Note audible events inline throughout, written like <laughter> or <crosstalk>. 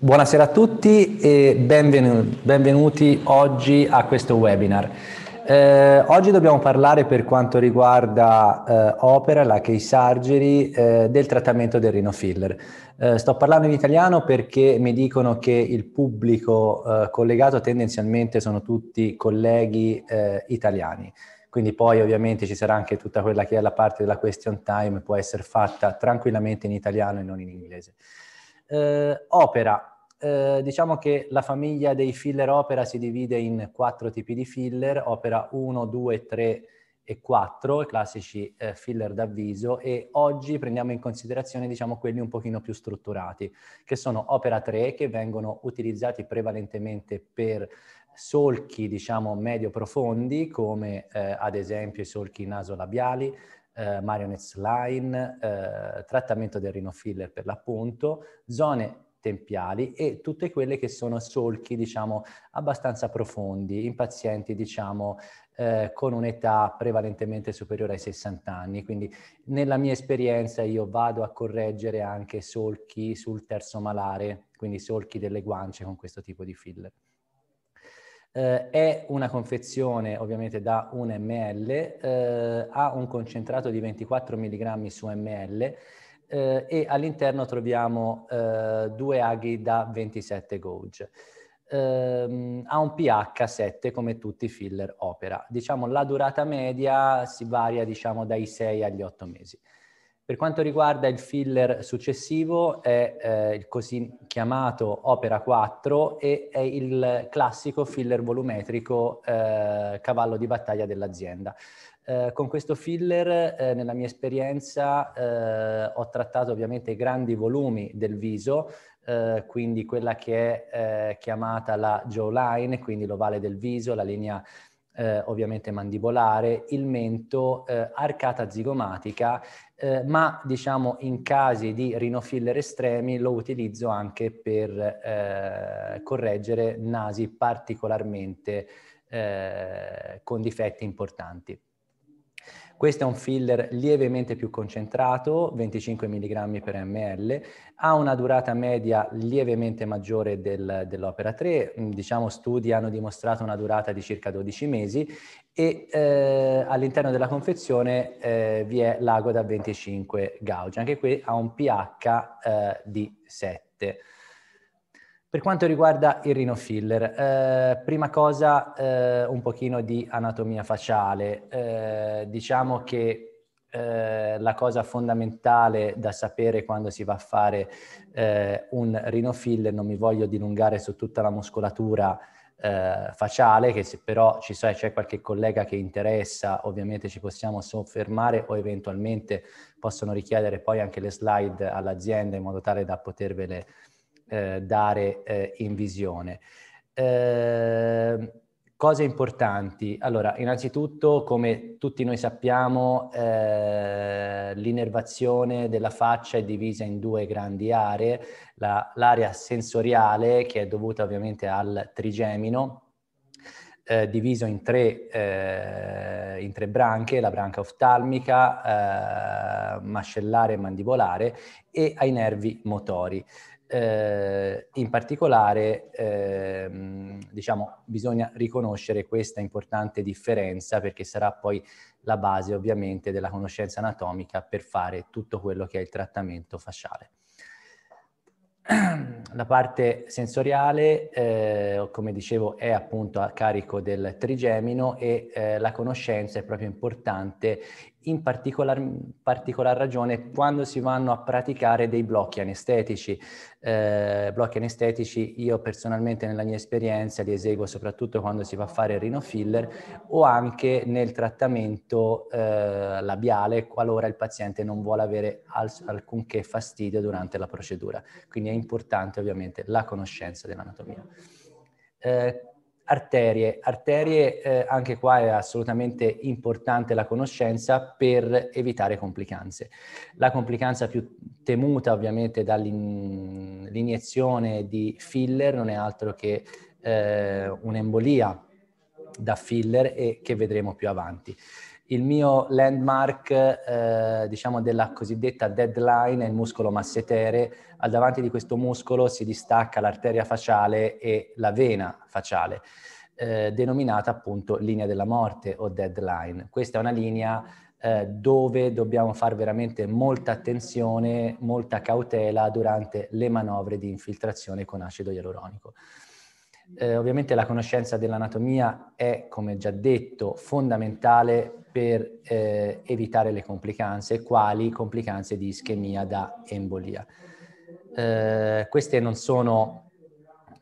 Buonasera a tutti e benvenuti, benvenuti oggi a questo webinar. Eh, oggi dobbiamo parlare per quanto riguarda eh, Opera, la case surgery, eh, del trattamento del rinofiller. Eh, sto parlando in italiano perché mi dicono che il pubblico eh, collegato tendenzialmente sono tutti colleghi eh, italiani quindi poi ovviamente ci sarà anche tutta quella che è la parte della question time, può essere fatta tranquillamente in italiano e non in inglese. Eh, opera. Eh, diciamo che la famiglia dei filler opera si divide in quattro tipi di filler, opera 1, 2, 3 e 4, i classici eh, filler d'avviso, e oggi prendiamo in considerazione diciamo, quelli un pochino più strutturati, che sono opera 3, che vengono utilizzati prevalentemente per solchi diciamo medio profondi come eh, ad esempio i solchi nasolabiali, eh, Marionets Line, eh, trattamento del rinofiller per l'appunto, zone tempiali e tutte quelle che sono solchi, diciamo, abbastanza profondi in pazienti, diciamo, eh, con un'età prevalentemente superiore ai 60 anni. Quindi nella mia esperienza io vado a correggere anche solchi sul terzo malare, quindi solchi delle guance con questo tipo di filler. Eh, è una confezione ovviamente da 1 ml, eh, ha un concentrato di 24 mg su ml eh, e all'interno troviamo eh, due aghi da 27 gauge. Ehm, ha un pH 7 come tutti i filler opera. Diciamo la durata media si varia diciamo dai 6 agli 8 mesi. Per quanto riguarda il filler successivo è eh, il così chiamato Opera 4 e è il classico filler volumetrico eh, cavallo di battaglia dell'azienda. Eh, con questo filler, eh, nella mia esperienza, eh, ho trattato ovviamente i grandi volumi del viso, eh, quindi quella che è chiamata la jawline, quindi l'ovale del viso, la linea eh, ovviamente mandibolare, il mento, eh, arcata zigomatica, eh, ma diciamo in casi di rinofiller estremi lo utilizzo anche per eh, correggere nasi particolarmente eh, con difetti importanti. Questo è un filler lievemente più concentrato, 25 mg per ml, ha una durata media lievemente maggiore del, dell'Opera 3, diciamo studi hanno dimostrato una durata di circa 12 mesi e eh, all'interno della confezione eh, vi è l'ago da 25 gauge, anche qui ha un pH eh, di 7. Per quanto riguarda il rinofiller, eh, prima cosa eh, un pochino di anatomia facciale. Eh, diciamo che eh, la cosa fondamentale da sapere quando si va a fare eh, un rinofiller, non mi voglio dilungare su tutta la muscolatura eh, facciale, che se però ci sai, c'è qualche collega che interessa, ovviamente ci possiamo soffermare o eventualmente possono richiedere poi anche le slide all'azienda in modo tale da potervele eh, dare eh, in visione. Eh, cose importanti. Allora, innanzitutto, come tutti noi sappiamo, eh, l'innervazione della faccia è divisa in due grandi aree, La, l'area sensoriale, che è dovuta ovviamente al trigemino, eh, diviso in tre, eh, in tre, branche, la branca oftalmica, eh, mascellare e mandibolare e ai nervi motori eh, in particolare eh, diciamo, bisogna riconoscere questa importante differenza perché sarà poi la base ovviamente della conoscenza anatomica per fare tutto quello che è il trattamento fasciale. <clears throat> La parte sensoriale, eh, come dicevo, è appunto a carico del trigemino e eh, la conoscenza è proprio importante in particolar, particolar, ragione quando si vanno a praticare dei blocchi anestetici. Eh, blocchi anestetici io personalmente nella mia esperienza li eseguo soprattutto quando si va a fare il rinofiller o anche nel trattamento eh, labiale qualora il paziente non vuole avere alc- alcunché fastidio durante la procedura. Quindi è importante ovviamente la conoscenza dell'anatomia. Eh, Arterie. Arterie, eh, anche qua è assolutamente importante la conoscenza per evitare complicanze. La complicanza più temuta ovviamente dall'iniezione di filler non è altro che eh, un'embolia da filler e che vedremo più avanti il mio landmark, eh, diciamo della cosiddetta deadline, è il muscolo massetere. Al davanti di questo muscolo si distacca l'arteria facciale e la vena facciale, eh, denominata appunto linea della morte o deadline. Questa è una linea eh, dove dobbiamo fare veramente molta attenzione, molta cautela durante le manovre di infiltrazione con acido ialuronico. Eh, ovviamente la conoscenza dell'anatomia è, come già detto, fondamentale per eh, evitare le complicanze, quali complicanze di ischemia da embolia. Eh, queste non sono,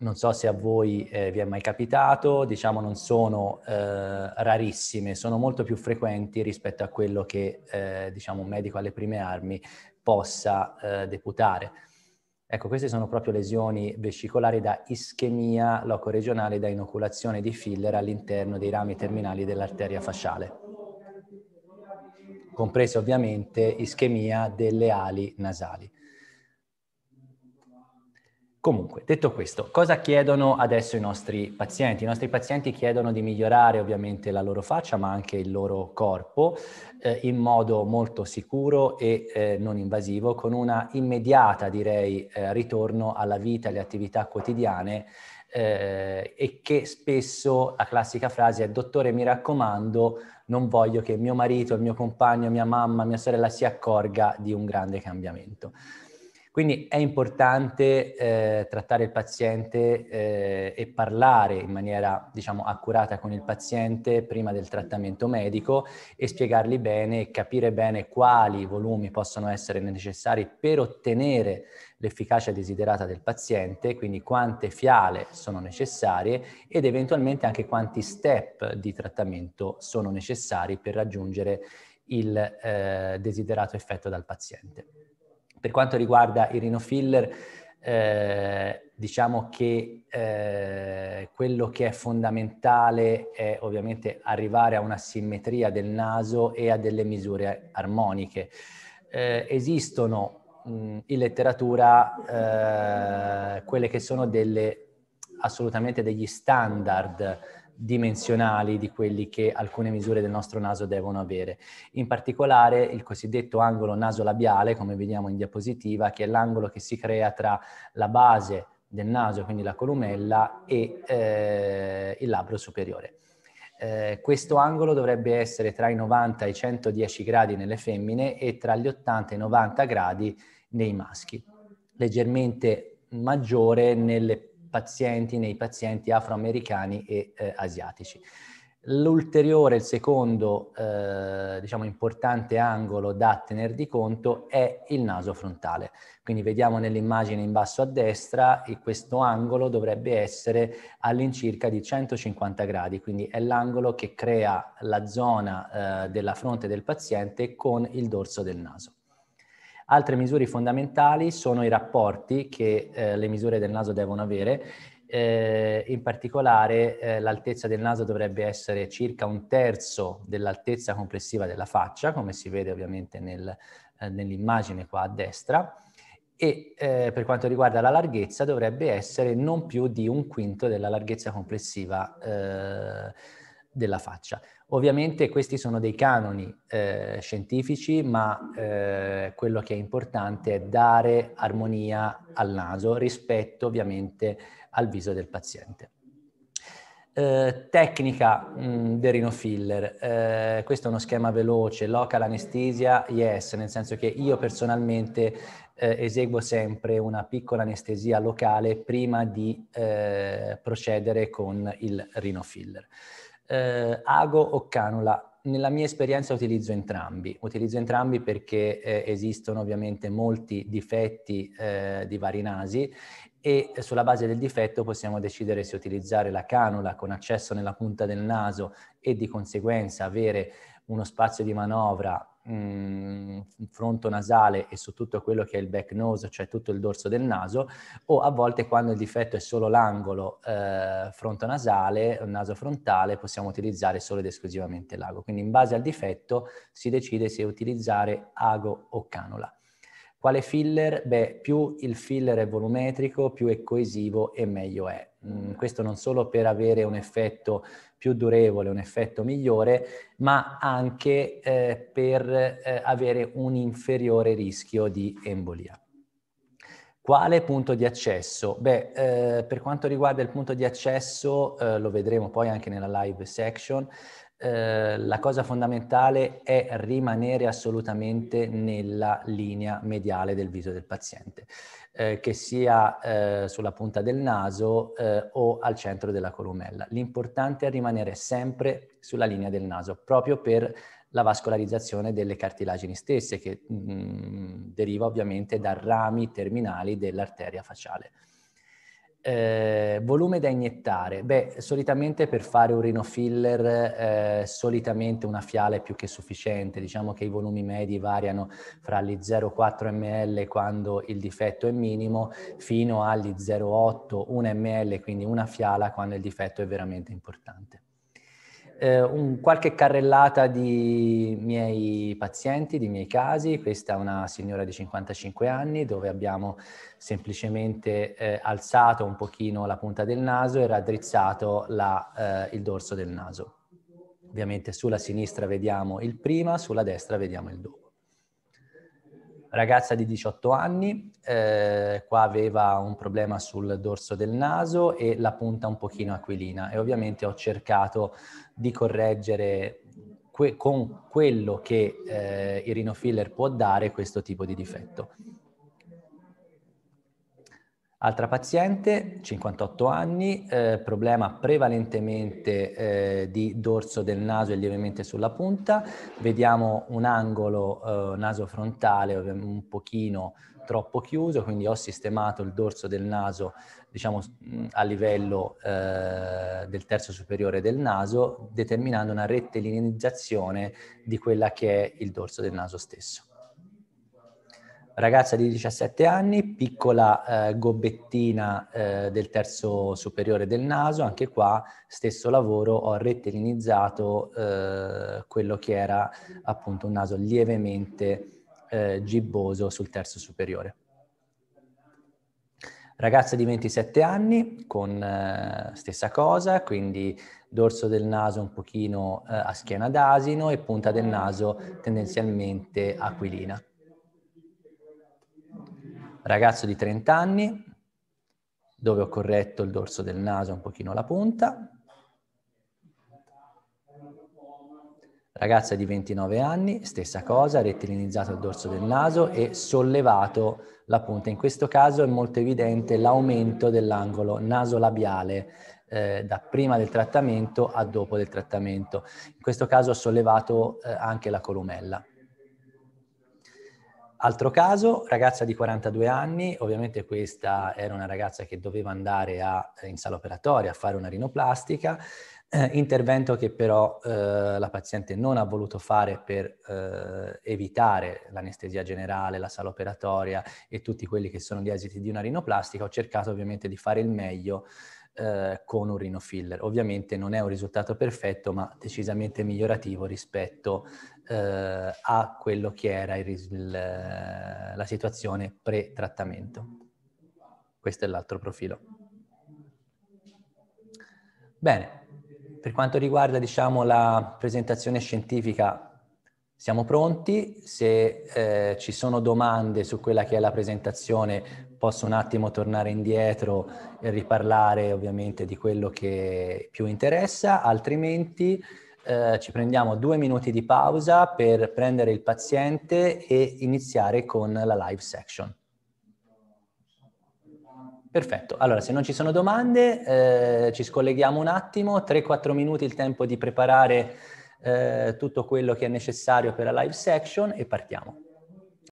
non so se a voi eh, vi è mai capitato, diciamo non sono eh, rarissime, sono molto più frequenti rispetto a quello che eh, diciamo, un medico alle prime armi possa eh, deputare. Ecco, queste sono proprio lesioni vesicolari da ischemia locoregionale da inoculazione di filler all'interno dei rami terminali dell'arteria fasciale comprese ovviamente ischemia delle ali nasali. Comunque, detto questo, cosa chiedono adesso i nostri pazienti? I nostri pazienti chiedono di migliorare ovviamente la loro faccia, ma anche il loro corpo, eh, in modo molto sicuro e eh, non invasivo, con una immediata, direi, eh, ritorno alla vita, alle attività quotidiane eh, e che spesso la classica frase è dottore mi raccomando non voglio che mio marito, il mio compagno, mia mamma, mia sorella si accorga di un grande cambiamento. Quindi è importante eh, trattare il paziente eh, e parlare in maniera diciamo, accurata con il paziente prima del trattamento medico e spiegargli bene, capire bene quali volumi possono essere necessari per ottenere l'efficacia desiderata del paziente, quindi quante fiale sono necessarie ed eventualmente anche quanti step di trattamento sono necessari per raggiungere il eh, desiderato effetto dal paziente. Per quanto riguarda i rinofiller, eh, diciamo che eh, quello che è fondamentale è ovviamente arrivare a una simmetria del naso e a delle misure armoniche. Eh, esistono mh, in letteratura eh, quelle che sono delle, assolutamente degli standard dimensionali di quelli che alcune misure del nostro naso devono avere. In particolare il cosiddetto angolo nasolabiale, come vediamo in diapositiva, che è l'angolo che si crea tra la base del naso, quindi la columella, e eh, il labbro superiore. Eh, questo angolo dovrebbe essere tra i 90 e i 110 gradi nelle femmine e tra gli 80 e i 90 gradi nei maschi, leggermente maggiore nelle pazienti nei pazienti afroamericani e eh, asiatici. L'ulteriore, il secondo, eh, diciamo, importante angolo da tener di conto è il naso frontale. Quindi vediamo nell'immagine in basso a destra e questo angolo dovrebbe essere all'incirca di 150 gradi, quindi è l'angolo che crea la zona eh, della fronte del paziente con il dorso del naso. Altre misure fondamentali sono i rapporti che eh, le misure del naso devono avere. Eh, in particolare eh, l'altezza del naso dovrebbe essere circa un terzo dell'altezza complessiva della faccia, come si vede ovviamente nel, eh, nell'immagine qua a destra, e eh, per quanto riguarda la larghezza dovrebbe essere non più di un quinto della larghezza complessiva eh, della faccia. Ovviamente questi sono dei canoni eh, scientifici, ma eh, quello che è importante è dare armonia al naso rispetto ovviamente al viso del paziente. Eh, tecnica mm, del rinofiller, eh, questo è uno schema veloce, local anestesia, yes, nel senso che io personalmente eh, eseguo sempre una piccola anestesia locale prima di eh, procedere con il rinofiller eh, ago o canula? Nella mia esperienza utilizzo entrambi, utilizzo entrambi perché eh, esistono ovviamente molti difetti eh, di vari nasi e sulla base del difetto possiamo decidere se utilizzare la canula con accesso nella punta del naso e di conseguenza avere uno spazio di manovra mh, mm, fronto nasale e su tutto quello che è il back nose, cioè tutto il dorso del naso, o a volte quando il difetto è solo l'angolo eh, fronto nasale, naso frontale, possiamo utilizzare solo ed esclusivamente l'ago. Quindi in base al difetto si decide se utilizzare ago o canola. Quale filler? Beh, più il filler è volumetrico, più è coesivo e meglio è. Mm, questo non solo per avere un effetto più durevole, un effetto migliore, ma anche eh, per eh, avere un inferiore rischio di embolia. Quale punto di accesso? Beh, eh, per quanto riguarda il punto di accesso, eh, lo vedremo poi anche nella live section, eh, la cosa fondamentale è rimanere assolutamente nella linea mediale del viso del paziente, eh, che sia eh, sulla punta del naso eh, o al centro della columella. L'importante è rimanere sempre sulla linea del naso, proprio per la vascolarizzazione delle cartilagini stesse, che mh, mm, deriva ovviamente da rami terminali dell'arteria facciale. Eh, volume da iniettare. Beh, solitamente per fare un rinofiller, eh, solitamente una fiala è più che sufficiente. Diciamo che i volumi medi variano fra gli 0,4 ml quando il difetto è minimo, fino agli 0,8, 1 ml, quindi una fiala quando il difetto è veramente importante eh, un, qualche carrellata di miei pazienti, di miei casi. Questa è una signora di 55 anni dove abbiamo semplicemente eh, alzato un pochino la punta del naso e raddrizzato la, eh, il dorso del naso. Ovviamente sulla sinistra vediamo il prima, sulla destra vediamo il dopo ragazza di 18 anni, eh, qua aveva un problema sul dorso del naso e la punta un pochino aquilina e ovviamente ho cercato di correggere que- con quello che eh, il rinofiller può dare questo tipo di difetto. Altra paziente, 58 anni, eh, problema prevalentemente eh, di dorso del naso e lievemente sulla punta. Vediamo un angolo eh, naso frontale un pochino troppo chiuso, quindi ho sistemato il dorso del naso diciamo, mm, a livello eh, del terzo superiore del naso, determinando una rettilineizzazione di quella che è il dorso del naso stesso ragazza di 17 anni, piccola eh, gobettina eh, del terzo superiore del naso, anche qua stesso lavoro, ho rettilinizzato eh, quello che era appunto un naso lievemente eh, gibboso sul terzo superiore. Ragazza di 27 anni con eh, stessa cosa, quindi dorso del naso un pochino eh, a schiena d'asino e punta del naso tendenzialmente aquilina ragazzo di 30 anni, dove ho corretto il dorso del naso, un pochino la punta, ragazza di 29 anni, stessa cosa, rettilinizzato il dorso del naso e sollevato la punta. In questo caso è molto evidente l'aumento dell'angolo nasolabiale eh, da prima del trattamento a dopo del trattamento. In questo caso ho sollevato eh, anche la columella. Altro caso, ragazza di 42 anni, ovviamente questa era una ragazza che doveva andare a, eh, in sala operatoria a fare una rinoplastica, eh, intervento che però eh, la paziente non ha voluto fare per eh, evitare l'anestesia generale, la sala operatoria e tutti quelli che sono gli esiti di una rinoplastica. Ho cercato ovviamente di fare il meglio eh, con un filler. Ovviamente non è un risultato perfetto, ma decisamente migliorativo rispetto eh, a quello che era il, il, eh, la situazione pre-trattamento. Questo è l'altro profilo. Bene, per quanto riguarda diciamo, la presentazione scientifica, siamo pronti, se eh, ci sono domande su quella che è la presentazione posso un attimo tornare indietro e riparlare ovviamente di quello che più interessa, altrimenti eh, ci prendiamo due minuti di pausa per prendere il paziente e iniziare con la live section. Perfetto, allora se non ci sono domande eh, ci scolleghiamo un attimo, 3-4 minuti il tempo di preparare eh, tutto quello che è necessario per la live section e partiamo.